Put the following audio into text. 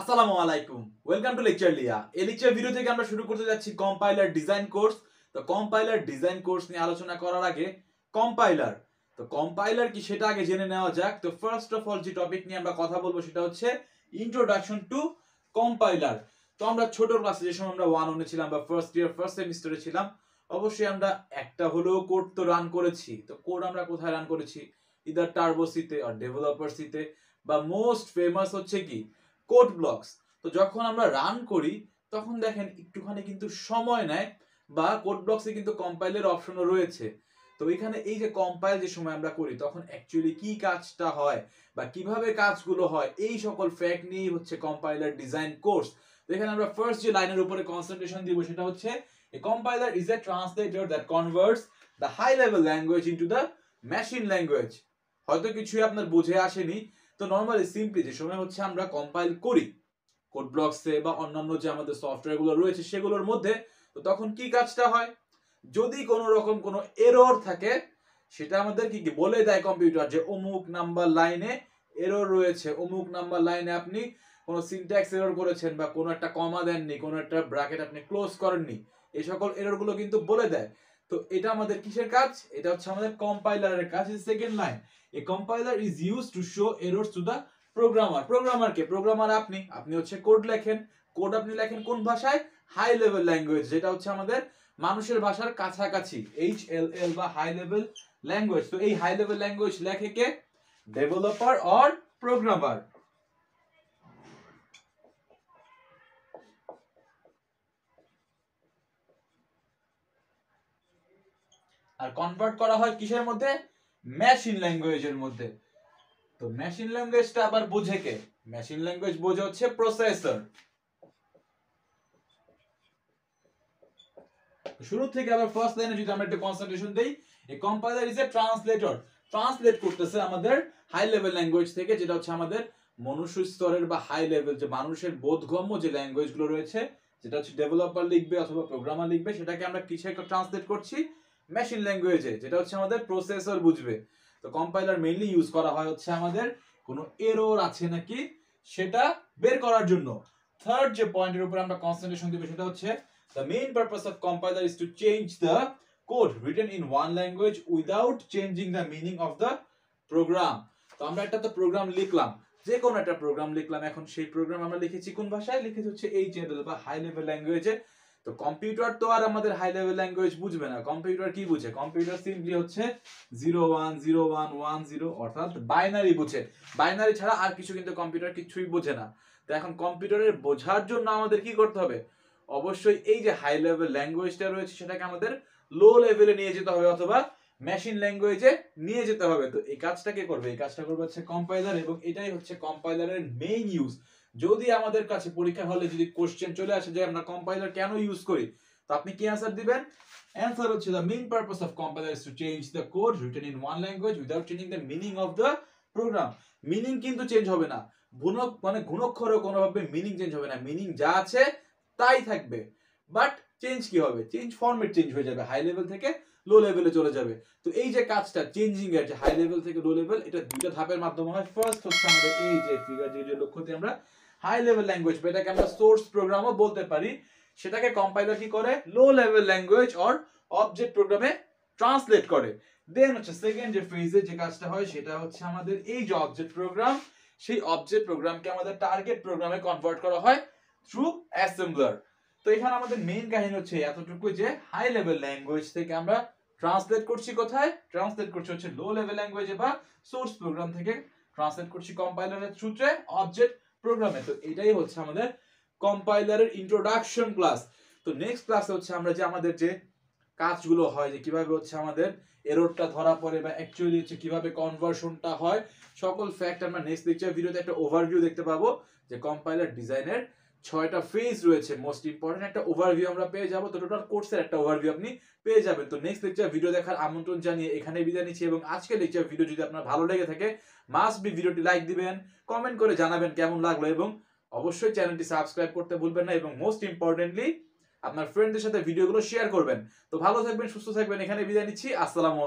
আসসালামু আলাইকুম welcome to lecture লিয়া এই লেকচার ভিডিও থেকে আমরা শুরু করতে যাচ্ছি কম্পাইলার ডিজাইন কোর্স তো কম্পাইলার ডিজাইন কোর্স নিয়ে আলোচনা করার আগে কম্পাইলার তো কম্পাইলার কি সেটা আগে জেনে নেওয়া যাক তো ফার্স্ট অফ অল যে টপিক নিয়ে আমরা কথা বলবো সেটা হচ্ছে ইন্ট্রোডাকশন টু কম্পাইলার তো আমরা ছোট ক্লাসে যে সময় আমরা ওয়ান ওনে ছিলাম বা ফার্স্ট ইয়ার ফার্স্ট সেমিস্টারে ছিলাম অবশ্যই আমরা একটা হলেও কোড তো রান করেছি তো কোড আমরা কোথায় রান করেছি ইদার টার্বোসিতে আর সিতে বা মোস্ট ফেমাস হচ্ছে কি কোড ব্লকস তো যখন আমরা রান করি তখন দেখেন একটুখানি কিন্তু সময় নেয় বা কোড ব্লকসে কিন্তু কম্পাইলের অপশনও রয়েছে তো এখানে এই যে কম্পাইল যে সময় আমরা করি তখন অ্যাকচুয়ালি কি কাজটা হয় বা কিভাবে কাজগুলো হয় এই সকল ফ্যাক্ট নিয়েই হচ্ছে কম্পাইলার ডিজাইন কোর্স তো এখানে আমরা ফার্স্ট যে লাইনের উপরে কনসেন্ট্রেশন দিব সেটা হচ্ছে a compiler is a translator that converts the high level language into the machine language হয়তো কিছুই আপনার বুঝে আসেনি তো নর্মালি সিম্পলি যে সময় হচ্ছে আমরা কম্পাইল করি কোড ব্লকসে বা অন্যান্য যে আমাদের সফটওয়্যারগুলো রয়েছে সেগুলোর মধ্যে তো তখন কি কাজটা হয় যদি কোনো রকম কোনো এরর থাকে সেটা আমাদের কি কি বলে দেয় কম্পিউটার যে অমুক নাম্বার লাইনে এরর রয়েছে অমুক নাম্বার লাইনে আপনি কোনো সিনট্যাক্স এরর করেছেন বা কোনো একটা কমা দেননি কোনো একটা ব্র্যাকেট আপনি ক্লোজ করেননি এই সকল এররগুলো কিন্তু বলে দেয় তো এটা আমাদের কিসের কাজ এটা হচ্ছে আমাদের কম্পাইলারের কাজ second line a compiler is use to show errors to the programmer programmer কে প্রোগ্রামার আপনি আপনি হচ্ছে কোড লেখেন কোড আপনি লেখেন কোন ভাষায় হাই লেভেল ল্যাঙ্গুয়েজ যেটা হচ্ছে আমাদের মানুষের ভাষার কাছাকাছি এইচ এল এল বা হাই লেভেল ল্যাঙ্গুয়েজ তো এই হাই লেভেল ল্যাঙ্গুয়েজ লেখে কে ডেভেলপার অর প্রোগ্রামার আর কনভার্ট করা হয় কিসের মধ্যে মেশিন ল্যাঙ্গুয়েজের মধ্যে তো মেশিন ল্যাঙ্গুয়েজটা আবার বোঝে কে মেশিন ল্যাঙ্গুয়েজ বোঝে হচ্ছে প্রসেসর শুরু থেকে আবার ফার্স্ট লাইনে যদি আমরা একটু কনসেন্ট্রেশন দেই এই compiler is a translator translate করতেছে আমাদের হাই লেভেল ল্যাঙ্গুয়েজ থেকে যেটা হচ্ছে আমাদের মনুষ্য স্তরের বা হাই লেভেল যে মানুষের বোধগম্য যে ল্যাঙ্গুয়েজগুলো রয়েছে যেটা হচ্ছে ডেভেলপার লিখবে অথবা প্রোগ্রামার লিখবে সেটাকে আমরা কিছু একটা ট্রান্সলেট করছি মেশিন ল্যাঙ্গুয়েজে যেটা হচ্ছে আমাদের প্রসেসর বুঝবে তো কম্পাইলার মেইনলি ইউজ করা হয় হচ্ছে আমাদের কোনো এরর আছে নাকি সেটা বের করার জন্য থার্ড যে পয়েন্টের উপর আমরা কনসেন্ট্রেশন দিব সেটা হচ্ছে the main purpose of compiler is to change the code written in one language without changing the meaning of the program তো আমরা একটা তো প্রোগ্রাম লিখলাম যে কোনো একটা প্রোগ্রাম লিখলাম এখন সেই প্রোগ্রাম আমরা লিখেছি কোন ভাষায় লিখেছি হচ্ছে এই জেনারেল বা হাই লেভেল ল্যাঙ্গুয়েজে তো কম্পিউটার তো আর আমাদের হাই লেভেল ল্যাঙ্গুয়েজ বুঝবে না কম্পিউটার কি বুঝে কম্পিউটার সিম্পলি হচ্ছে zero one zero one one zero অর্থাৎ বাইনারি বুঝে বাইনারি ছাড়া আর কিছু কিন্তু কম্পিউটার কিছুই বুঝে না তো এখন কম্পিউটারের বোঝার জন্য আমাদের কি করতে হবে অবশ্যই এই যে হাই লেভেল ল্যাঙ্গুয়েজটা রয়েছে সেটাকে আমাদের লো লেভেলে নিয়ে যেতে হবে অথবা মেশিন ল্যাঙ্গুয়েজে নিয়ে যেতে হবে তো এই কাজটা কে করবে এই কাজটা করবে হচ্ছে কম্পাইলার এবং এটাই হচ্ছে কম্পাইলারের মেইন ইউজ যদি আমাদের কাছে পরীক্ষা হলে যদি কোশ্চেন চলে আসে যে আমরা কম্পাইলার কেন ইউজ করি তো আপনি কি অ্যান্সার দিবেন অ্যান্সার হচ্ছে the main purpose of compiler is to change the code written in one language without changing the meaning of the program meaning কিন্তু চেঞ্জ হবে না গুণক মানে গুণক্ষরও কোনোভাবে মিনিং চেঞ্জ হবে না মিনিং যা আছে তাই থাকবে বাট চেঞ্জ কি হবে চেঞ্জ ফরম্যাট চেঞ্জ হয়ে যাবে হাই লেভেল থেকে লো লেভেলে চলে যাবে তো এই যে কাজটা চেঞ্জিং এর যে হাই লেভেল থেকে লো লেভেল এটা দুটো ধাপের মাধ্যমে হয় ফার্স্ট হচ্ছে আমাদের এই যে ফিগার যে লক্ষ্যতে আমরা হাই লেভেল ল্যাঙ্গুয়েজ বা এটাকে আমরা সোর্স প্রোগ্রামও বলতে পারি সেটাকে কম্পাইলার কি করে low level language or object প্রোগ্রামে ট্রান্সলেট করে দেন হচ্ছে সেকেন্ড যে ফেজে যে কাজটা হয় সেটা হচ্ছে আমাদের এই যে অবজেক্ট প্রোগ্রাম সেই অবজেক্ট প্রোগ্রামকে আমাদের টার্গেট প্রোগ্রামে কনভার্ট করা হয় থ্রু অ্যাসেম্বলার তো এখানে আমাদের মেইন কাহিনী হচ্ছে এতটুকু যে হাই লেভেল ল্যাঙ্গুয়েজ থেকে আমরা ট্রান্সলেট করছি কোথায় ট্রান্সলেট করছি হচ্ছে লো লেভেল ল্যাঙ্গুয়েজে বা সোর্স প্রোগ্রাম থেকে ট্রান্সলেট করছি কম্পাইলারের সূত্রে অবজেক্ট প্রোগ্রামে তো এটাই হচ্ছে আমাদের কম্পাইলারের ইন্ট্রোডাকশন ক্লাস তো নেক্সট ক্লাসে হচ্ছে আমরা যে আমাদের যে কাজগুলো হয় যে কিভাবে হচ্ছে আমাদের এরোডটা ধরা পড়ে বা অ্যাকচুয়ালি হচ্ছে কিভাবে কনভার্সনটা হয় সকল ফ্যাক্ট আমরা নেক্সট লেকচার ভিডিওতে একটা ওভারভিউ দেখতে পাবো যে কম্পাইলার ডিজাইনের ছয়টা ফেজ রয়েছে মোস্ট ইম্পর্টেন্ট একটা ওভারভিউ আমরা পেয়ে যাবো তো টোটাল কোর্সের একটা ওভারভিউ আপনি পেয়ে যাবেন তো নেক্সট লেকচার ভিডিও দেখার আমন্ত্রণ জানিয়ে এখানে বিদায় নিচ্ছি এবং আজকে লেকচার ভিডিও যদি আপনার ভালো লেগে থাকে মাস্ট বি ভিডিওটি লাইক দিবেন কমেন্ট করে জানাবেন কেমন লাগলো এবং অবশ্যই চ্যানেলটি সাবস্ক্রাইব করতে ভুলবেন না এবং মোস্ট ইম্পর্টেন্টলি আপনার ফ্রেন্ডদের সাথে ভিডিওগুলো শেয়ার করবেন তো ভালো থাকবেন সুস্থ থাকবেন এখানে বিদায় নিচ্ছি আসসালামু